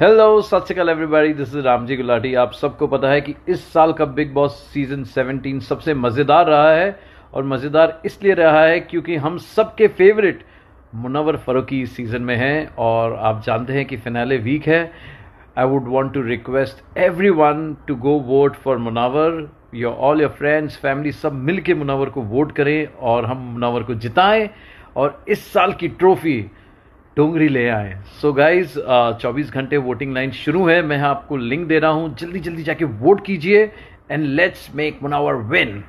hello सत श्रीकाल everybody this is Ramji Gulati आप सबको पता है कि इस साल का बिग बॉस सीजन 17 सबसे मज़ेदार रहा है और मज़ेदार इसलिए रहा है क्योंकि हम सबके फेवरेट मुनवर फ़रूकी सीज़न में हैं और आप जानते हैं कि फिनाले वीक है I would want to request every one to go vote for Munawar your all your friends family सब मिल के मुनावर को वोट करें और हम मुनावर को जिताएं और इस साल की ट्रॉफ़ी डोंगरी ले आए सो गाइज चौबीस घंटे वोटिंग लाइन शुरू है मैं आपको लिंक दे रहा हूँ जल्दी जल्दी जाके वोट कीजिए and let's make Munawar win